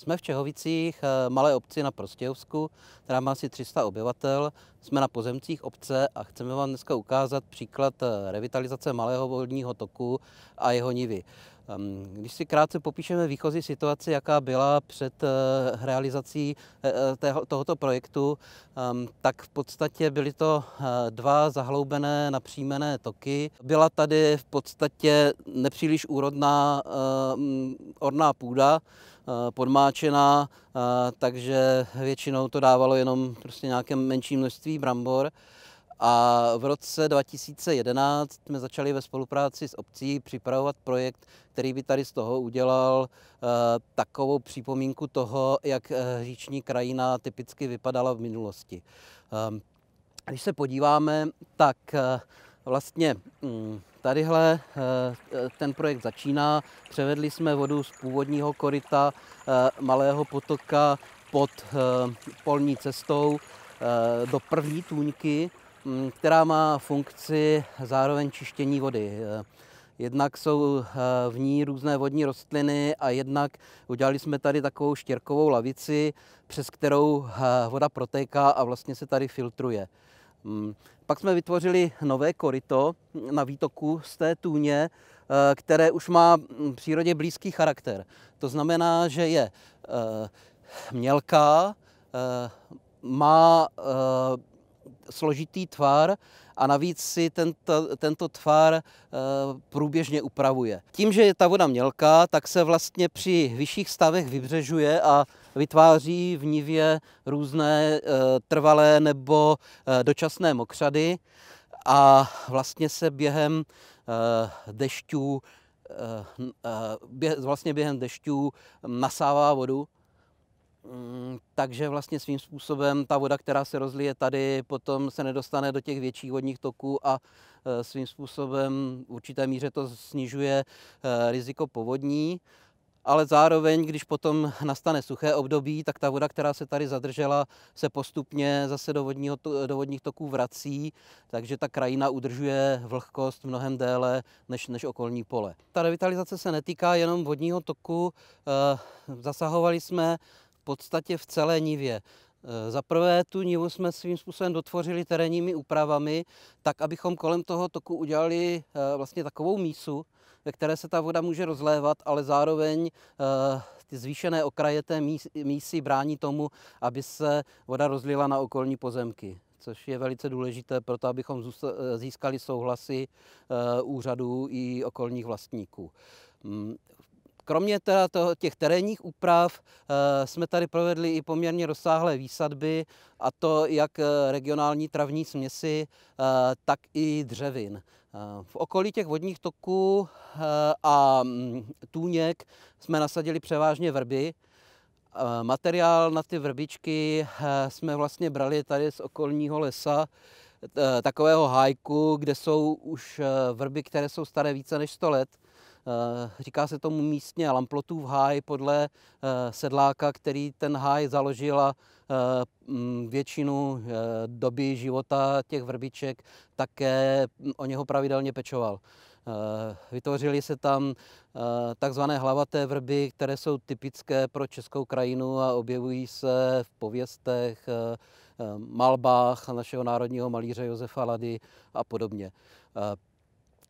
Jsme v Čehovicích, eh, malé obci na Prostějovsku, která má asi 300 obyvatel. Jsme na pozemcích obce a chceme vám dneska ukázat příklad eh, revitalizace malého vodního toku a jeho nivy. Ehm, když si krátce popíšeme výchozí situaci, jaká byla před eh, realizací eh, eh, tohoto projektu, ehm, tak v podstatě byly to dva zahloubené napřímené toky. Byla tady v podstatě nepříliš úrodná ehm, orná půda, podmáčená, takže většinou to dávalo jenom prostě nějaké menší množství brambor. A v roce 2011 jsme začali ve spolupráci s obcí připravovat projekt, který by tady z toho udělal eh, takovou připomínku toho, jak eh, říční krajina typicky vypadala v minulosti. Ehm, když se podíváme, tak eh, vlastně mm, tadyhle ten projekt začíná. Převedli jsme vodu z původního koryta malého potoka pod polní cestou do první tůňky, Mm, která má funkci zároveň čištění vody. Eh, jednak jsou eh, v ní různé vodní rostliny a jednak udělali jsme tady takovou štěrkovou lavici, přes kterou eh, voda protéká a vlastně se tady filtruje. Mm, pak jsme vytvořili nové koryto na výtoku z té tůně, které už má přírodě blízký charakter. To znamená, že je mělká, má složitý tvar a navíc si tento, tento tvar eh, průběžně upravuje. Tím, že je ta voda mělká, tak se vlastně při vyšších stavech vybřežuje a vytváří v nivě různé eh, trvalé nebo eh, dočasné mokřady a vlastně se během dešťů vlastně během dešťů nasává vodu Mm, takže vlastně svým způsobem ta voda, která se rozlije tady, potom se nedostane do těch větších vodních toků a e, svým způsobem v určité míře to snižuje e, riziko povodní. Ale zároveň, když potom nastane suché období, tak ta voda, která se tady zadržela, se postupně zase do, vodního, do vodních toků vrací, takže ta krajina udržuje vlhkost mnohem déle než, než okolní pole. Ta revitalizace se netýká jenom vodního toku, e, zasahovali jsme podstatě v celé nivě. E, za prvé tu nivu jsme svým způsobem dotvořili terénními úpravami, tak abychom kolem toho toku udělali e, vlastně takovou mísu, ve které se ta voda může rozlévat, ale zároveň e, ty zvýšené okraje té mísy brání tomu, aby se voda rozlila na okolní pozemky což je velice důležité pro to, abychom získali souhlasy úřadů i okolních vlastníků. Mm, Kromě teda to, těch terénních úprav eh, jsme tady provedli i poměrně rozsáhlé výsadby a to jak eh, regionální travní směsi, eh, tak i dřevin. V okolí těch vodních toků a mm, tůněk jsme nasadili převážně vrby, Materiál na ty vrbičky jsme vlastně brali tady z okolního lesa, takového hájku, kde jsou už vrby, které jsou staré více než 100 let. Eh, říká se tomu místně Lamplotův háj podle eh, sedláka, který ten háj založil a eh, většinu doby života těch vrbiček také o něho pravidelně pečoval. Vytvořily se tam takzvané hlavaté vrby, které jsou typické pro českou krajinu a objevují se v pověstech, malbách našeho národního malíře Josefa Lady a podobně.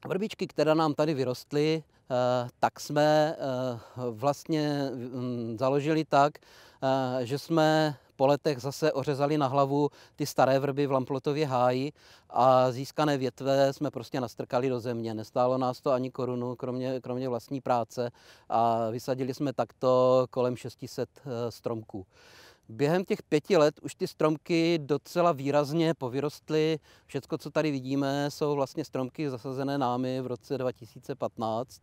Vrbičky, které nám tady vyrostly, Eh, tak jsme eh, vlastně mm, založili tak, eh, že jsme po letech zase ořezali na hlavu ty staré vrby v Lamplotově háji a získané větve jsme prostě nastrkali do země. Nestálo nás to ani korunu, kromě, kromě vlastní práce a vysadili jsme takto kolem 600 stromků. Během těch pěti let už ty stromky docela výrazně povyrostly. Všecko, co tady vidíme, jsou vlastně stromky zasazené námi v roce 2015.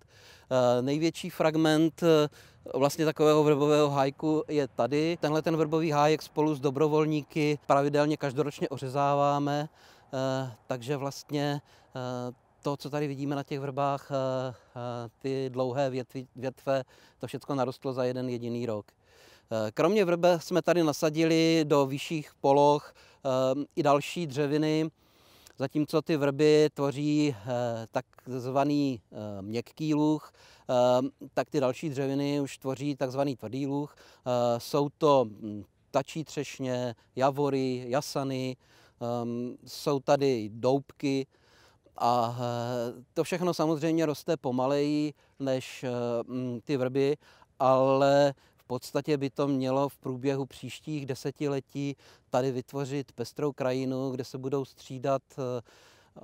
Eh, největší fragment eh, vlastně takového vrbového hájku je tady. Tenhle ten vrbový hájek spolu s dobrovolníky pravidelně každoročně ořezáváme, eh, takže vlastně to, co tady vidíme na těch vrbách, ty dlouhé větve, to všechno narostlo za jeden jediný rok. Kromě vrbe jsme tady nasadili do vyšších poloh eh, i další dřeviny, zatímco ty vrby tvoří eh, takzvaný eh, měkký luh, tak ty další dřeviny už tvoří takzvaný tvrdý luh. Jsou to hm, tačí třešně, javory, jasany, jsou tady doubky, a to všechno samozřejmě roste pomaleji než hm, ty vrby, ale podstatě by to mělo v průběhu příštích desetiletí tady vytvořit pestrou krajinu, kde se budou střídat eh,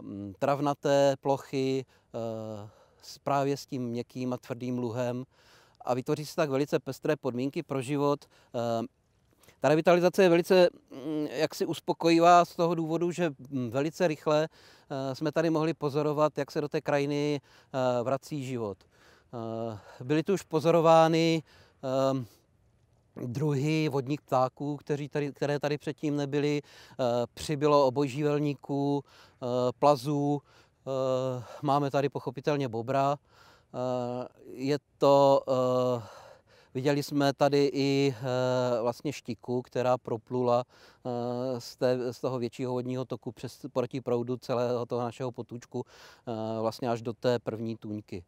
mm, travnaté plochy eh, právě s tím měkkým a tvrdým luhem a vytvoří se tak velice pestré podmínky pro život. Eh, ta revitalizace je velice mm, jaksi uspokojivá z toho důvodu, že mm, velice rychle jsme tady mohli pozorovat, jak se do té krajiny vrací život. Byly tu už pozorovány druhy vodních ptáků, kteří tady, které tady předtím nebyly. Eh, přibylo obojživelníků, eh, plazů, eh, máme tady pochopitelně bobra. Je to, viděli jsme tady i vlastně štiku, která proplula z, té, z toho většího vodního toku přes proti proudu celého toho našeho potůčku vlastně až do té první tůňky.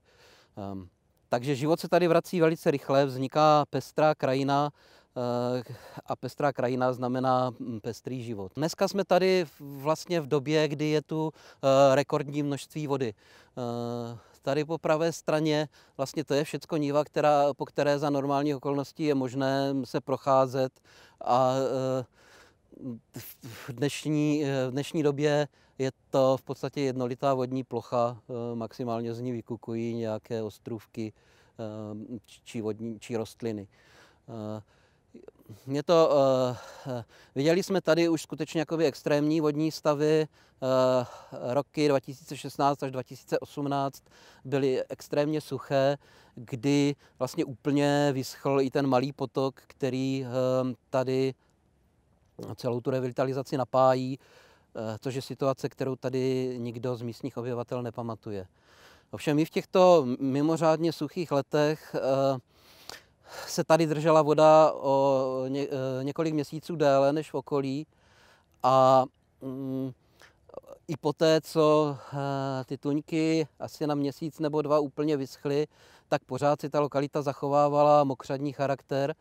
Ehm, takže život se tady vrací velice rychle, vzniká pestrá krajina eh, a pestrá krajina znamená hm, pestrý život. Dneska jsme tady vlastně v době, kdy je tu eh, rekordní množství vody. Eh, tady po pravé straně vlastně to je všecko níva, která, po které za normální okolností je možné hm, se procházet a v dnešní, v dnešní době je to v podstatě jednolitá vodní plocha, eh, maximálně z ní vykukují nějaké ostrůvky eh, či, vodní, či rostliny. Eh, je to, viděli jsme tady už skutečně jakoby extrémní vodní stavy. roky 2016 až 2018 byly extrémně suché, kdy vlastně úplně vyschl i ten malý potok, který tady celou tu revitalizaci napájí. Eh, to, je situace, kterou tady nikdo z místních obyvatel nepamatuje. Ovšem i v těchto mimořádně suchých letech eh, se tady držela voda o eh, několik měsíců déle než v okolí a mm, i poté, co ty tuňky asi na měsíc nebo dva úplně vyschly, tak pořád si ta lokalita zachovávala mokřadní charakter.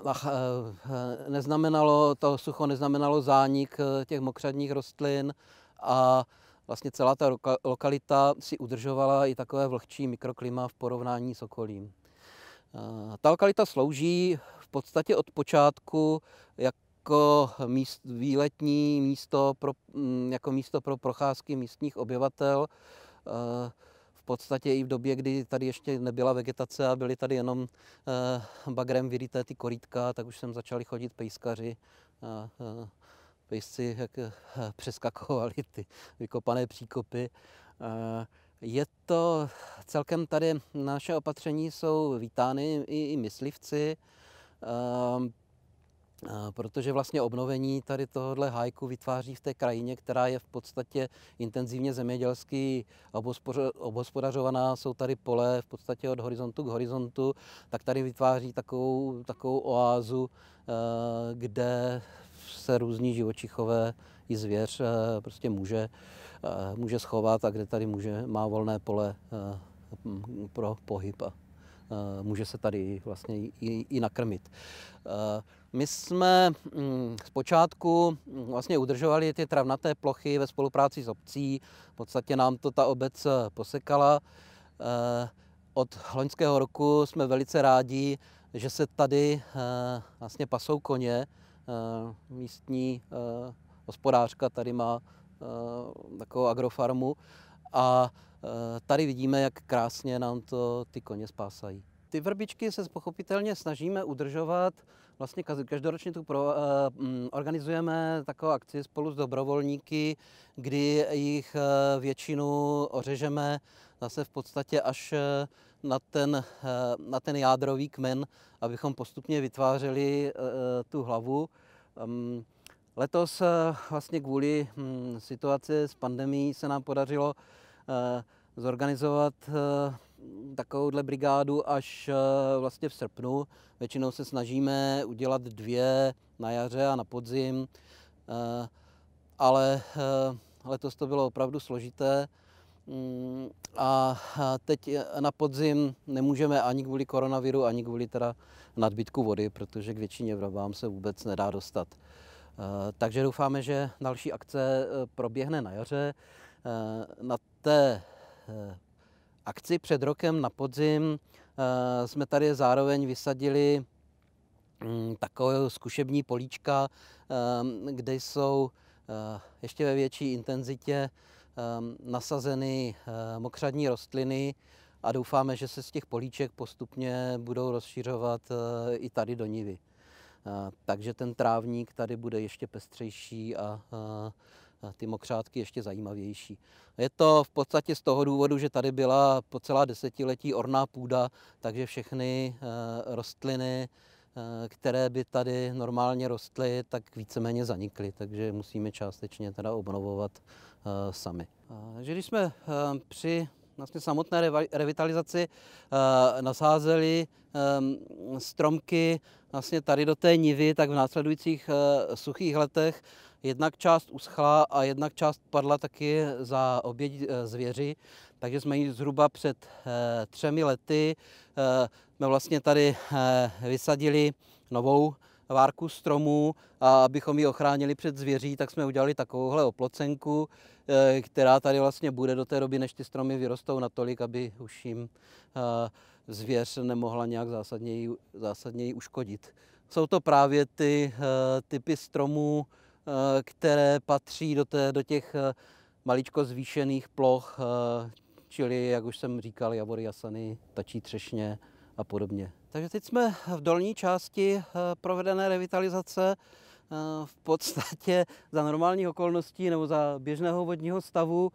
Eh, eh, neznamenalo, to sucho neznamenalo zánik eh, těch mokřadních rostlin a vlastně celá ta lokalita si udržovala i takové vlhčí mikroklima v porovnání s okolím. Ta lokalita slouží v podstatě od počátku jako míst, výletní místo pro, mm, jako místo pro procházky místních obyvatel podstatě i v době, kdy tady ještě nebyla vegetace a byly tady jenom eh, bagrem vyrité ty korítka, tak už sem začali chodit pejskaři. Pejsci jak eh, přeskakovali ty vykopané příkopy. Eh, je to celkem tady, naše opatření jsou vítány i myslivci. Eh, protože vlastně obnovení tady tohohle hajku vytváří v té krajině, která je v podstatě intenzivně zemědělsky obhospodařovaná, jsou tady pole v podstatě od horizontu k horizontu, tak tady vytváří takovou, takovou oázu, eh, kde se různí živočichové i zvěř eh, prostě může, může schovat a kde tady může, má volné pole pro pohyb a může se tady vlastně i, i nakrmit. My jsme mm, zpočátku mm, vlastně udržovali ty travnaté plochy ve spolupráci s obcí. V podstatě nám to ta obec eh, posekala. Eh, od loňského roku jsme velice rádi, že se tady eh, vlastně pasou koně. Místní hospodářka tady má takovou agrofarmu a tady vidíme, jak krásně nám to ty koně spásají. Ty vrbičky se pochopitelně snažíme udržovat vlastně každoročně tu pro, eh, mm, organizujeme takovou akci spolu s dobrovolníky, kdy jich eh, většinu ořežeme zase v podstatě až eh, na ten, na ten jádrový kmen, abychom postupně vytvářeli tu hlavu. Ehm, letos vlastně kvůli hm, situaci s pandemí se nám podařilo zorganizovat takovouhle brigádu až eh, vlastně v srpnu. Většinou se snažíme udělat dvě na jaře a na podzim, eh, ale eh, letos to bylo opravdu složité. Mm, a teď na podzim nemůžeme ani kvůli koronaviru, ani kvůli teda nadbytku vody, protože k většině vám se vůbec nedá dostat. Takže doufáme, že další akce proběhne na jaře. Na té akci před rokem na podzim eh, jsme tady zároveň vysadili mm, takové zkušební políčka, ehm, kde jsou eh, ještě ve větší intenzitě ehm, nasazeny eh, mokřadní rostliny a doufáme, že se z těch políček postupně budou rozšiřovat i tady do nivy. Takže ten trávník tady bude ještě pestřejší a ty mokřátky ještě zajímavější. Je to v podstatě z toho důvodu, že tady byla po celá desetiletí orná půda, takže všechny eh, rostliny, eh, které by tady normálně rostly, tak víceméně zanikly, takže musíme částečně teda obnovovat eh, sami. Takže když jsme při vlastně samotné revitalizaci nasázeli stromky vlastně tady do té nivy, tak v následujících suchých letech Jednak část uschla a jednak část padla taky za oběť eh, zvěři, takže jsme ji zhruba před eh, třemi lety eh, jsme vlastně tady vysadili novou várku stromů a abychom ji ochránili před zvěří, tak jsme udělali takovouhle oplocenku, která tady vlastně bude do té doby, než ty stromy vyrostou natolik, aby už jim zvěř nemohla nějak zásadněji, zásadněji uškodit. Jsou to právě ty typy stromů, Eh, které patří do, té, do těch eh, maličko zvýšených ploch, eh, čili, jak už jsem říkal, javory jasany, tačí třešně a podobně. Takže teď jsme v dolní části provedené revitalizace v podstatě za normálních okolností nebo za běžného vodního stavu.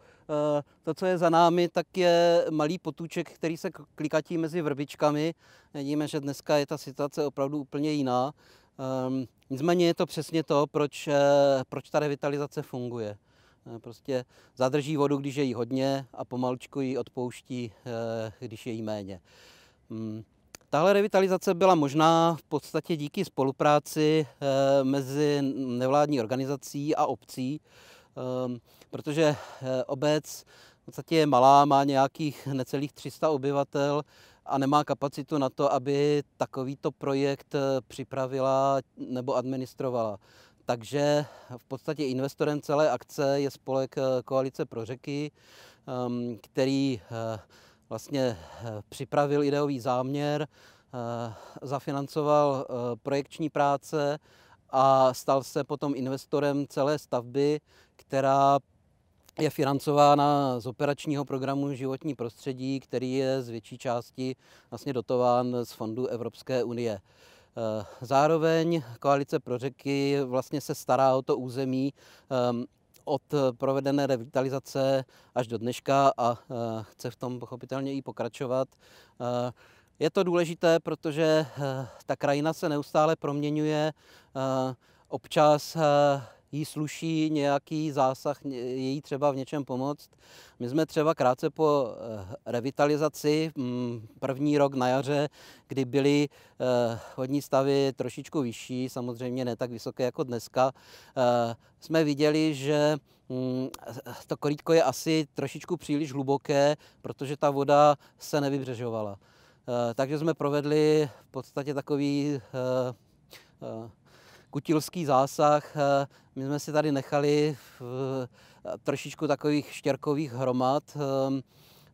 To, co je za námi, tak je malý potůček, který se klikatí mezi vrbičkami. Vidíme, že dneska je ta situace opravdu úplně jiná. Ehm, nicméně je to přesně to, proč, eh, proč ta revitalizace funguje. Eh, prostě zadrží vodu, když je jí hodně a pomalčku ji odpouští, eh, když je jí méně. Hmm. Tahle revitalizace byla možná v podstatě díky spolupráci mezi nevládní organizací a obcí, ehm, protože obec v podstatě je malá, má nějakých necelých 300 obyvatel, a nemá kapacitu na to, aby takovýto projekt eh, připravila nebo administrovala. Takže v podstatě investorem celé akce je spolek eh, Koalice pro řeky, ehm, který eh, vlastně připravil ideový záměr, zafinancoval projekční práce a stal se potom investorem celé stavby, která je financována z operačního programu životní prostředí, který je z větší části vlastně dotován z fondů Evropské unie. Eh, zároveň Koalice pro řeky vlastně se stará o to území eh, od provedené revitalizace až do dneška a eh, chce v tom pochopitelně i pokračovat. Je to důležité, protože ta krajina se neustále proměňuje. Občas jí sluší nějaký zásah, její třeba v něčem pomoct. My jsme třeba krátce po eh, revitalizaci, mm, první rok na jaře, kdy byly eh, vodní stavy trošičku vyšší, samozřejmě ne tak vysoké jako dneska, eh, jsme viděli, že mm, to korítko je asi trošičku příliš hluboké, protože ta voda se nevybřežovala. Takže jsme provedli v podstatě takový kutilský zásah. Eh, my jsme si tady nechali eh, trošičku takových štěrkových hromad. Eh,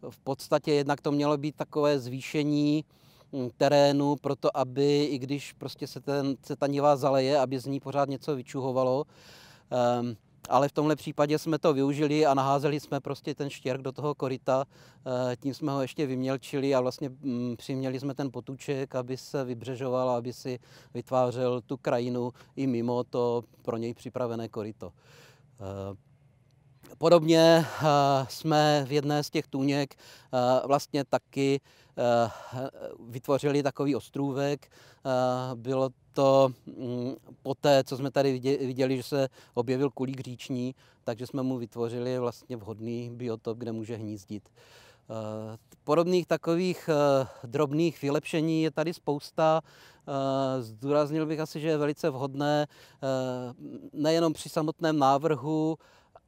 v podstatě jednak to mělo být takové zvýšení hm, terénu, proto aby, i když prostě se, ten, se ta niva zaleje, aby z ní pořád něco vyčuhovalo. Ehm, ale v tomhle případě jsme to využili a naházeli jsme prostě ten štěrk do toho korita, eh, tím jsme ho ještě vymělčili a vlastně mm, přiměli jsme ten potuček, aby se vybřežoval, aby si vytvářel tu krajinu i mimo to pro něj připravené korito. Eh, podobně eh, jsme v jedné z těch tůněk vlastně taky Eh, vytvořili takový ostrůvek. Eh, bylo to mm, poté, co jsme tady viděli, že se objevil kulík říční, takže jsme mu vytvořili vlastně vhodný biotop, kde může hnízdit. Eh, podobných takových drobných vylepšení je tady spousta. Zdůraznil bych asi, že je velice vhodné nejenom při samotném návrhu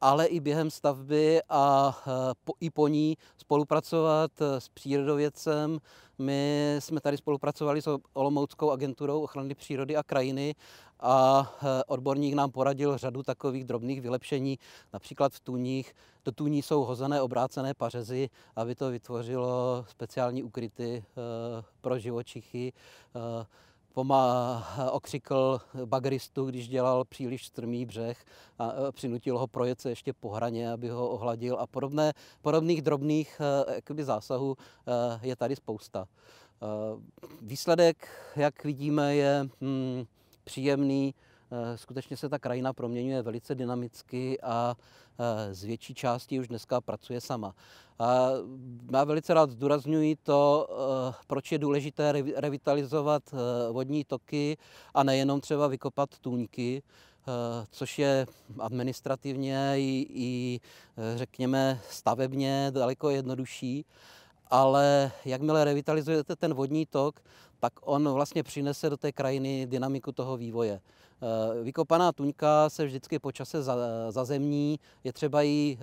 ale i během stavby a eh, po, i po ní spolupracovat eh, s přírodovědcem. My jsme tady spolupracovali s Olomouckou agenturou ochrany přírody a krajiny a eh, odborník nám poradil řadu takových drobných vylepšení. Například v tuních, do tuní jsou hozené obrácené pařezy, aby to vytvořilo speciální ukryty pro živočichy pomá, eh, okřikl bagristu, když dělal příliš strmý břeh a eh, přinutil ho projet se ještě po hraně, aby ho ohladil a podobné, podobných drobných eh, jakoby, zásahů je tady spousta. Výsledek, jak vidíme, je hmm, příjemný, Eh, skutečně se ta krajina proměňuje velice dynamicky a eh, z větší části už dneska pracuje sama. A já velice rád zdůrazňuji to, eh, proč je důležité revitalizovat vodní toky a nejenom třeba vykopat tůňky, což je administrativně i, i řekněme stavebně daleko jednodušší ale jakmile revitalizujete ten vodní tok, tak on vlastně přinese do té krajiny dynamiku toho vývoje. Eh, vykopaná tuňka se vždycky po čase zazemní, je třeba ji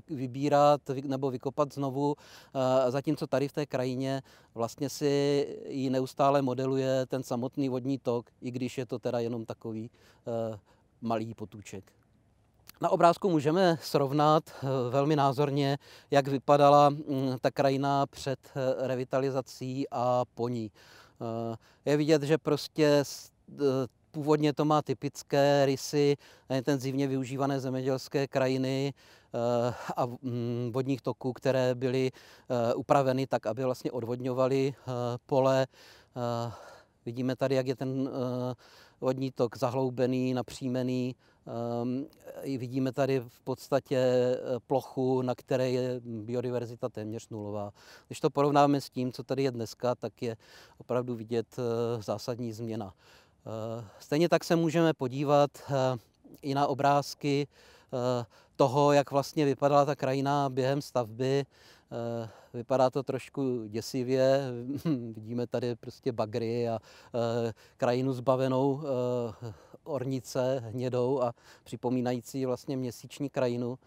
eh, vybírat nebo vykopat znovu, eh, zatímco tady v té krajině vlastně si ji neustále modeluje ten samotný vodní tok, i když je to teda jenom takový malý potůček. Na obrázku můžeme srovnat eh, velmi názorně, jak vypadala mm, ta krajina před eh, revitalizací a po ní. Eh, je vidět, že prostě původně to má typické rysy intenzivně využívané zemědělské krajiny a mm, vodních toků, které byly upraveny tak, aby vlastně odvodňovaly pole. Vidíme tady, jak je ten vodní tok zahloubený, napřímený Ehm, vidíme tady v podstatě eh, plochu, na které je biodiverzita téměř nulová. Když to porovnáme s tím, co tady je dneska, tak je opravdu vidět eh, zásadní změna. Eh, stejně tak se můžeme podívat i na obrázky toho, jak vlastně vypadala ta krajina během stavby. Eh, vypadá to trošku děsivě, vidíme tady prostě bagry a eh, krajinu zbavenou eh, ornice hnědou a připomínající vlastně měsíční krajinu.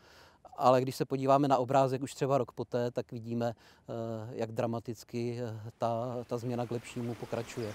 Ale když se podíváme na obrázek už třeba rok poté, tak vidíme, jak dramaticky ta, ta změna k lepšímu pokračuje.